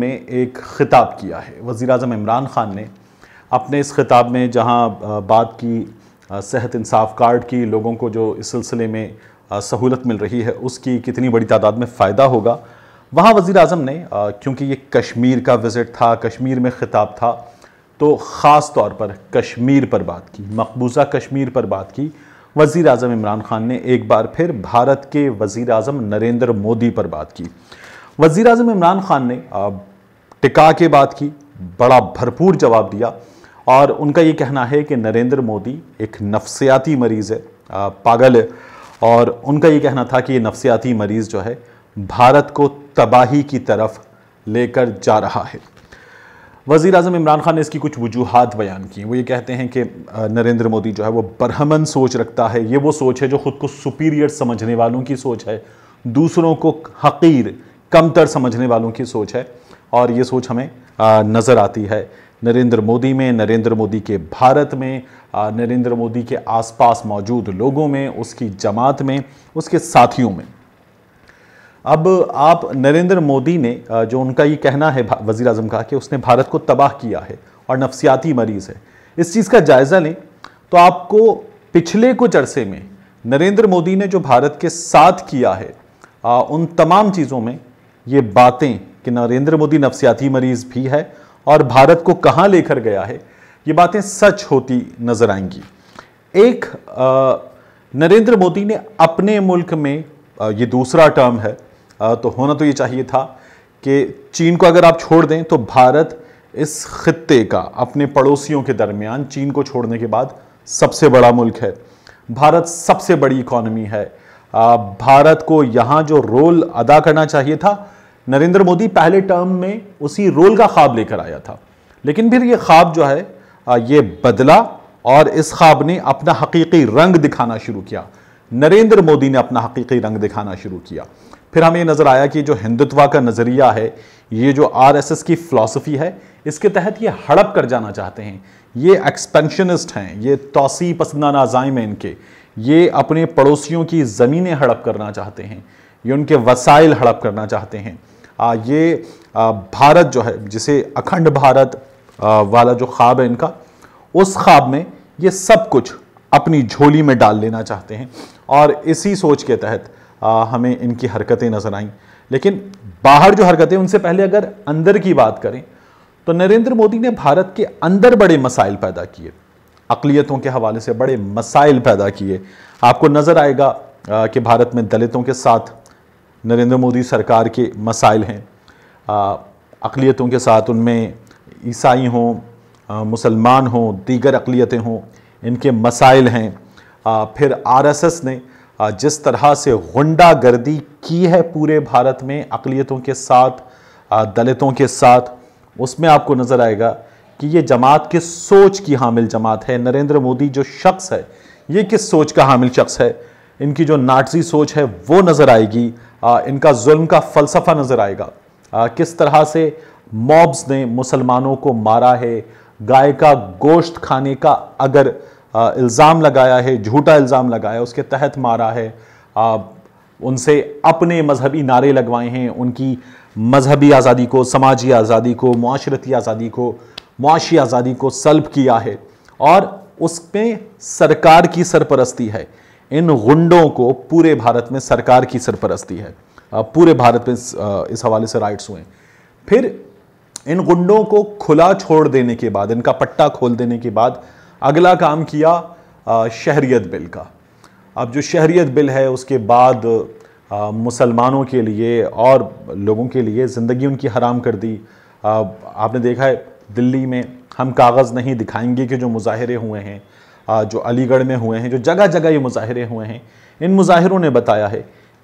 में एक ख़िताब किया है वज़ी अजम इमरान ख़ान ने अपने इस ख़िताब में जहाँ बात की सेहत इंसाफ कार्ड की लोगों को जो इस सिलसिले में सहूलत मिल रही है उसकी कितनी बड़ी तादाद में फ़ायदा होगा वहाँ वज़ी अजम ने क्योंकि ये कश्मीर का विज़िट था कश्मीर में ख़िताब था तो ख़ास तौर पर कश्मीर पर बात की मकबूज़ा कश्मीर पर बात की वज़ी अजम इमरान ख़ान ने एक बार फिर भारत के वज़ी अजम नरेंद्र मोदी पर बात की वजीर अजम इमरान खान ने टिका के बात की बड़ा भरपूर जवाब दिया और उनका ये कहना है कि नरेंद्र मोदी एक नफसियाती मरीज़ है पागल है और उनका ये कहना था कि ये नफसियाती मरीज़ जो है भारत को तबाही की तरफ लेकर जा रहा है वज़ी अजम इमरान खान ने इसकी कुछ वजूहत बयान की वो ये कहते हैं कि नरेंद्र मोदी जो है वो बरहमन सोच रखता है ये वो सोच है जो ख़ुद को सुपीरियर समझने वालों की सोच है दूसरों को हकीर कमतर समझने वालों की सोच है और ये सोच हमें नज़र आती है नरेंद्र मोदी में नरेंद्र मोदी के भारत में नरेंद्र मोदी के आसपास मौजूद लोगों में उसकी जमात में उसके साथियों में अब आप नरेंद्र मोदी ने जो उनका ये कहना है वज़ी अजम का कि उसने भारत को तबाह किया है और नफसियाती मरीज़ है इस चीज़ का जायज़ा लें तो आपको पिछले कुछ अरसे में नरेंद्र मोदी ने जो भारत के साथ किया है उन तमाम चीज़ों में ये बातें कि नरेंद्र मोदी नफसियाती मरीज भी है और भारत को कहाँ लेकर गया है ये बातें सच होती नज़र आएंगी एक नरेंद्र मोदी ने अपने मुल्क में आ, ये दूसरा टर्म है आ, तो होना तो ये चाहिए था कि चीन को अगर आप छोड़ दें तो भारत इस खत्े का अपने पड़ोसियों के दरमियान चीन को छोड़ने के बाद सबसे बड़ा मुल्क है भारत सबसे बड़ी इकॉनमी है भारत को यहाँ जो रोल अदा करना चाहिए था नरेंद्र मोदी पहले टर्म में उसी रोल का ख्वाब लेकर आया था लेकिन फिर ये ख्वाब जो है ये बदला और इस ख्वाब ने अपना हकीकी रंग दिखाना शुरू किया नरेंद्र मोदी ने अपना हकीकी रंग दिखाना शुरू किया फिर हमें नज़र आया कि जो हिंदुत्व का नज़रिया है ये जो आरएसएस की फ़िलासफ़ी है इसके तहत ये हड़प कर जाना चाहते हैं ये एक्सपेंशनिस्ट हैं ये तोसी पसंदाना अजाइम हैं इनके ये अपने पड़ोसियों की ज़मीनें हड़प करना चाहते हैं ये उनके वसाइल हड़प करना चाहते हैं ये भारत जो है जिसे अखंड भारत वाला जो ख्वाब है इनका उस ख्वाब में ये सब कुछ अपनी झोली में डाल लेना चाहते हैं और इसी सोच के तहत हमें इनकी हरकतें नज़र आईं लेकिन बाहर जो हरकतें उनसे पहले अगर अंदर की बात करें तो नरेंद्र मोदी ने भारत के अंदर बड़े मसाइल पैदा किए अकलीतों के हवाले से बड़े मसाइल पैदा किए आपको नज़र आएगा कि भारत में दलितों के साथ नरेंद्र मोदी सरकार के मसाइल हैं अकलीतों के साथ उनमें ईसाई हों मुसलमान हों दीगर अकलीतें हों इनके मसाइल हैं आ, फिर आरएसएस ने आ, जिस तरह से गुंडागर्दी की है पूरे भारत में अकलीतों के साथ आ, दलितों के साथ उसमें आपको नज़र आएगा कि ये जमात के सोच की हामिल जमात है नरेंद्र मोदी जो शख्स है ये किस सोच का हामिल शख्स है इनकी जो नाटसी सोच है वो नज़र आएगी आ, इनका जुल्म का फ़लसफ़ा नज़र आएगा आ, किस तरह से मॉब्स ने मुसलमानों को मारा है गाय का गोश्त खाने का अगर इल्ज़ाम लगाया है झूठा इल्ज़ाम लगाया उसके तहत मारा है आ, उनसे अपने मजहबी नारे लगवाए हैं उनकी मजहबी आज़ादी को समाजी आज़ादी को माशरती आज़ादी को मुआशी आज़ादी को सल्ब किया है और उसमें सरकार की सरपरस्ती है इन गुंडों को पूरे भारत में सरकार की सरपरस्ती है पूरे भारत में इस हवाले से राइट्स हुए फिर इन गुंडों को खुला छोड़ देने के बाद इनका पट्टा खोल देने के बाद अगला काम किया शहरियत बिल का अब जो शहरियत बिल है उसके बाद मुसलमानों के लिए और लोगों के लिए ज़िंदगी उनकी हराम कर दी आपने देखा है दिल्ली में हम कागज़ नहीं दिखाएंगे कि जो मुजाहरे हुए हैं जो अलीगढ़ में हुए हैं जो जगह जगह ये मुजाहरे हुए हैं इन मुजाहरों ने बताया है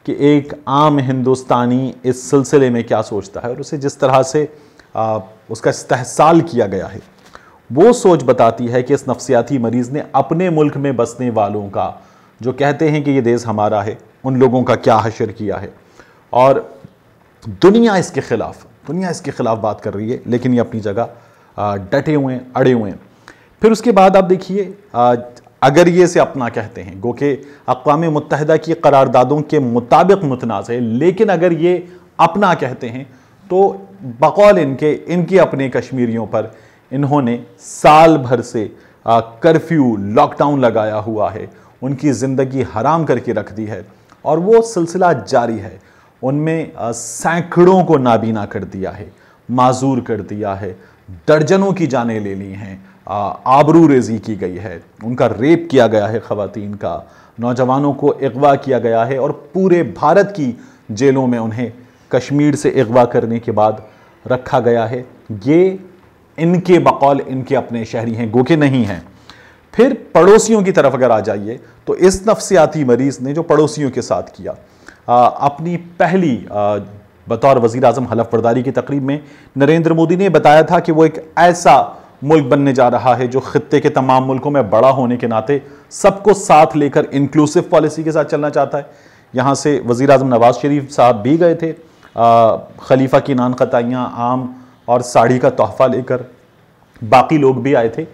कि एक आम हिंदुस्तानी इस सिलसिले में क्या सोचता है और उसे जिस तरह से आ, उसका इस्तेसाल किया गया है वो सोच बताती है कि इस नफसियाती मरीज़ ने अपने मुल्क में बसने वालों का जो कहते हैं कि ये देश हमारा है उन लोगों का क्या हशर किया है और दुनिया इसके ख़िलाफ़ दुनिया इसके ख़िलाफ़ बात कर रही है लेकिन ये अपनी जगह डटे हुए अड़े हुए हैं फिर उसके बाद आप देखिए अगर ये से अपना कहते हैं गो के अकवा मुतहदा की करारदादों के मुताबिक मुतनाज़ है लेकिन अगर ये अपना कहते हैं तो बकौल इनके इनके अपने कश्मीरियों पर इन्होंने साल भर से कर्फ्यू लॉकडाउन लगाया हुआ है उनकी ज़िंदगी हराम करके रख दी है और वो सिलसिला जारी है उनमें सैकड़ों को नाबीना कर दिया है माजूर कर दिया है दर्जनों की जानें ले ली हैं आबरू रेजी की गई है उनका रेप किया गया है ख़वान का नौजवानों को अगवा किया गया है और पूरे भारत की जेलों में उन्हें कश्मीर से अगवा करने के बाद रखा गया है ये इनके बकौल इनके अपने शहरी हैं गो के नहीं हैं फिर पड़ोसियों की तरफ अगर आ जाइए तो इस नफ्सियाती मरीज़ ने जो पड़ोसियों के साथ किया आ, अपनी पहली आ, बतौर वज़ी अजम हलफ बर्दारी की तकरीब में नरेंद्र मोदी ने बताया था कि वो एक ऐसा मुल्क बनने जा रहा है जो खत्े के तमाम मुल्कों में बड़ा होने के नाते सबको साथ लेकर इंक्लूसिव पॉलिसी के साथ चलना चाहता है यहाँ से वज़ी अजम नवाज़ शरीफ साहब भी गए थे खलीफा की नान खतियाँ आम और साड़ी का तोहफ़ा लेकर बाकी लोग भी आए थे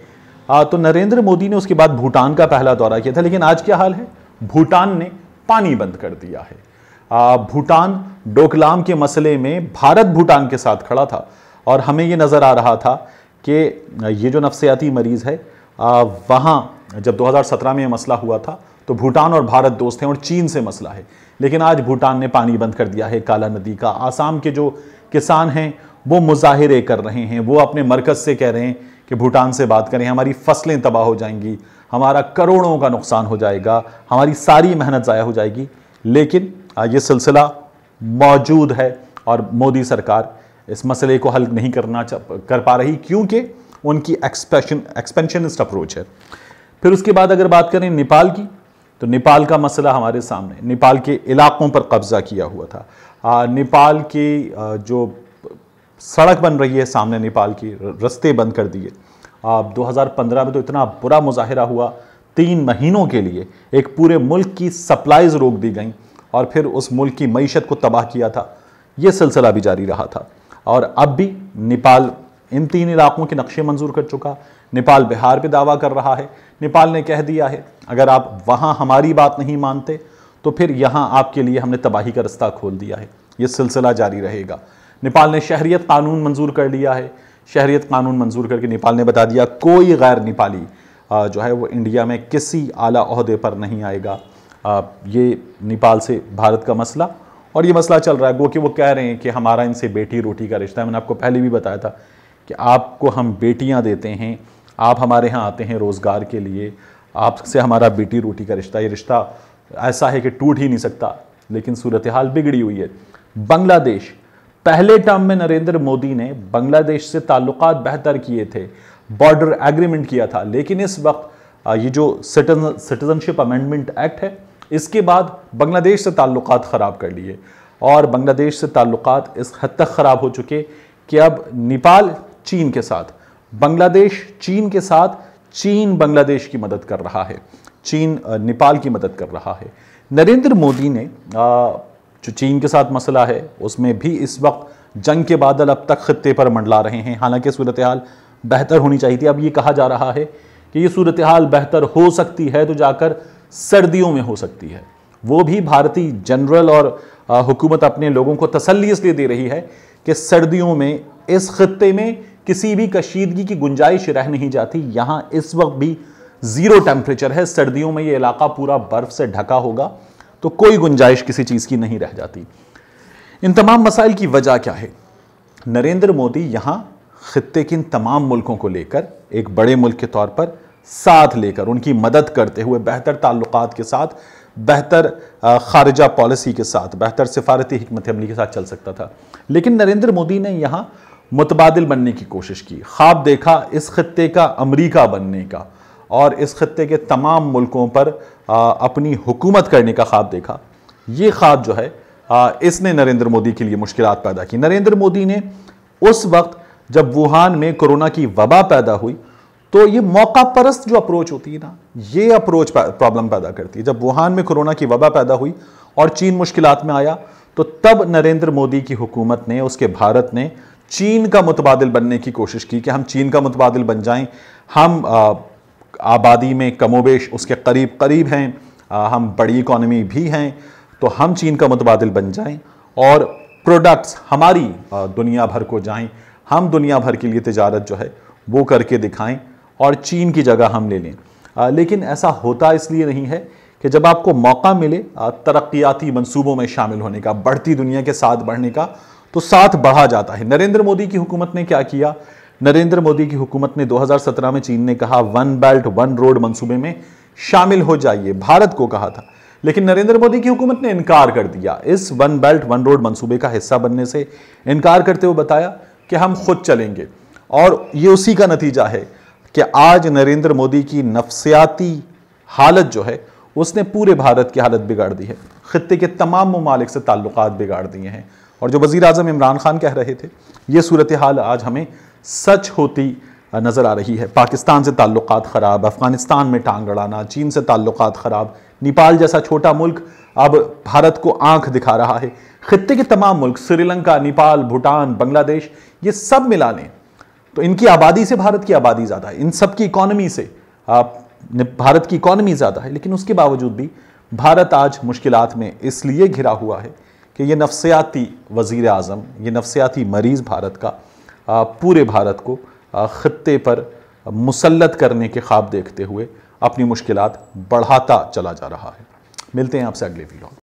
आ, तो नरेंद्र मोदी ने उसके बाद भूटान का पहला दौरा किया था लेकिन आज क्या हाल है भूटान ने पानी बंद कर दिया है आ, भूटान डोकलाम के मसले में भारत भूटान के साथ खड़ा था और हमें ये नज़र आ रहा था कि ये जो नफसियाती मरीज़ है वहाँ जब 2017 में यह मसला हुआ था तो भूटान और भारत दोस्त हैं और चीन से मसला है लेकिन आज भूटान ने पानी बंद कर दिया है काला नदी का आसाम के जो किसान हैं वो मुजाहरे कर रहे हैं वो अपने मरकज़ से कह रहे हैं कि भूटान से बात करें हमारी फसलें तबाह हो जाएंगी हमारा करोड़ों का नुकसान हो जाएगा हमारी सारी मेहनत ज़ाया हो जाएगी लेकिन ये सिलसिला मौजूद है और मोदी सरकार इस मसले को हल नहीं करना कर पा रही क्योंकि उनकी एक्सपेशन एक्सपेंशनिस्ट अप्रोच है फिर उसके बाद अगर बात करें नेपाल की तो नेपाल का मसला हमारे सामने नेपाल के इलाकों पर कब्ज़ा किया हुआ था आ, नेपाल की जो सड़क बन रही है सामने नेपाल की रस्ते बंद कर दिए आप 2015 में तो इतना बुरा मुजाहरा हुआ तीन महीनों के लिए एक पूरे मुल्क की सप्लाइज रोक दी गई और फिर उस मुल्क की मीशत को तबाह किया था ये सिलसिला भी जारी रहा था और अब भी नेपाल इन तीन इलाकों के नक्शे मंजूर कर चुका नेपाल बिहार पे दावा कर रहा है नेपाल ने कह दिया है अगर आप वहाँ हमारी बात नहीं मानते तो फिर यहाँ आपके लिए हमने तबाही का रास्ता खोल दिया है ये सिलसिला जारी रहेगा नेपाल ने शहरीत कानून मंजूर कर लिया है शहरीत कानून मंजूर करके नेपाल ने बता दिया कोई गैर नेपाली जो है वो इंडिया में किसी आला अहदे पर नहीं आएगा ये नेपाल से भारत का मसला और ये मसला चल रहा है वो कि वो कह रहे हैं कि हमारा इनसे बेटी रोटी का रिश्ता है मैंने आपको पहले भी बताया था कि आपको हम बेटियाँ देते हैं आप हमारे यहाँ आते हैं रोज़गार के लिए आपसे हमारा बेटी रोटी का रिश्ता ये रिश्ता ऐसा है कि टूट ही नहीं सकता लेकिन सूरत हाल बिगड़ी हुई है बांग्लादेश पहले टर्म में नरेंद्र मोदी ने बांग्लादेश से ताल्लुक बेहतर किए थे बॉर्डर एग्रीमेंट किया था लेकिन इस वक्त ये जो सिटीजनशिप अमेंडमेंट एक्ट है इसके बाद बांग्लादेश से ताल्लुक़ ख़राब कर लिए और बांग्लादेश से ताल्लुक इस हद तक ख़राब हो चुके कि अब नेपाल चीन के साथ बांग्लादेश चीन के साथ चीन बांग्लादेश की मदद कर रहा है चीन नेपाल की मदद कर रहा है नरेंद्र मोदी ने जो चीन के साथ मसला है उसमें भी इस वक्त जंग के बादल अब तक खत्े पर मंडला रहे हैं हालांकि सूरत हाल बेहतर होनी चाहिए थी अब ये कहा जा रहा है कि ये सूरत हाल बेहतर हो सकती है तो जाकर सर्दियों में हो सकती है वो भी भारतीय जनरल और हुकूमत अपने लोगों को तसली इसलिए दे रही है कि सर्दियों में इस खत्े में किसी भी कशीदगी की गुंजाइश रह नहीं जाती यहाँ इस वक्त भी ज़ीरो टेम्परेचर है सर्दियों में ये इलाका पूरा बर्फ़ से ढका होगा तो कोई गुंजाइश किसी चीज़ की नहीं रह जाती इन तमाम मसाइल की वजह क्या है नरेंद्र मोदी यहाँ खत्े के इन तमाम मुल्कों को लेकर एक बड़े मुल्क के तौर पर साथ लेकर उनकी मदद करते हुए बेहतर ताल्लुकात के साथ बेहतर खारजा पॉलिसी के साथ बेहतर सिफारती हमत अमली के साथ चल सकता था लेकिन नरेंद्र मोदी ने यहाँ मुतबादल बनने की कोशिश की ख्वाब देखा इस खत्े का अमरीका बनने का और इस खत्े के तमाम मुल्कों पर आ, अपनी हुकूमत करने का ख्वाब देखा ये ख्वाब जो है आ, इसने नरेंद्र मोदी के लिए मुश्किल पैदा की नरेंद्र मोदी ने उस वक्त जब वुहान में कोरोना की वबा पैदा हुई तो ये मौका परस्त जो अप्रोच होती है ना ये अप्रोच प्रॉब्लम पैदा करती है जब वुहान में कोरोना की वबा पैदा हुई और चीन मुश्किलात में आया तो तब नरेंद्र मोदी की हुकूमत ने उसके भारत ने चीन का मुतबादल बनने की कोशिश की कि हम चीन का मुतबादल बन जाएं हम आबादी में कमोबेश उसके करीब करीब हैं हम बड़ी इकोनॉमी भी हैं तो हम चीन का मुतबादल बन जाएं और प्रोडक्ट्स हमारी दुनिया भर को जाएं हम दुनिया भर के लिए तजारत जो है वो करके दिखाएं और चीन की जगह हम ले लें लेकिन ऐसा होता इसलिए नहीं है कि जब आपको मौका मिले तरक्याती मनसूबों में शामिल होने का बढ़ती दुनिया के साथ बढ़ने का तो साथ बढ़ा जाता है नरेंद्र मोदी की हुकूमत ने क्या किया नरेंद्र मोदी की हुकूमत ने 2017 में चीन ने कहा वन बेल्ट वन रोड मंसूबे में शामिल हो जाइए भारत को कहा था लेकिन नरेंद्र मोदी की हुकूमत ने इनकार कर दिया इस वन बेल्ट वन रोड मंसूबे का हिस्सा बनने से इनकार करते हुए बताया कि हम खुद चलेंगे और ये उसी का नतीजा है कि आज नरेंद्र मोदी की नफसियाती हालत जो है उसने पूरे भारत की हालत बिगाड़ दी है ख़त्े के तमाम ममालिक से ताल्लुक बिगाड़ दिए हैं और जो वज़ी अजम इमरान ख़ान कह रहे थे ये सूरत हाल आज हमें सच होती नज़र आ रही है पाकिस्तान से ताल्लुक ख़राब अफ़गानिस्तान में टांग अड़ाना चीन से ताल्लुक ख़राब नेपाल जैसा छोटा मुल्क अब भारत को आंख दिखा रहा है खत्े के तमाम मुल्क श्रीलंका नेपाल भूटान बांग्लादेश ये सब मिला लें तो इनकी आबादी से भारत की आबादी ज़्यादा है इन सब की इकोनॉमी से आप भारत की इकोनॉमी ज़्यादा है लेकिन उसके बावजूद भी भारत आज मुश्किल में इसलिए घिरा हुआ है कि ये नफसियाती वज़ी अजम ये नफसियाती मरीज़ भारत का पूरे भारत को ख़त्े पर मुसलत करने के ख्वाब देखते हुए अपनी मुश्किल बढ़ाता चला जा रहा है मिलते हैं आपसे अगले वीडियो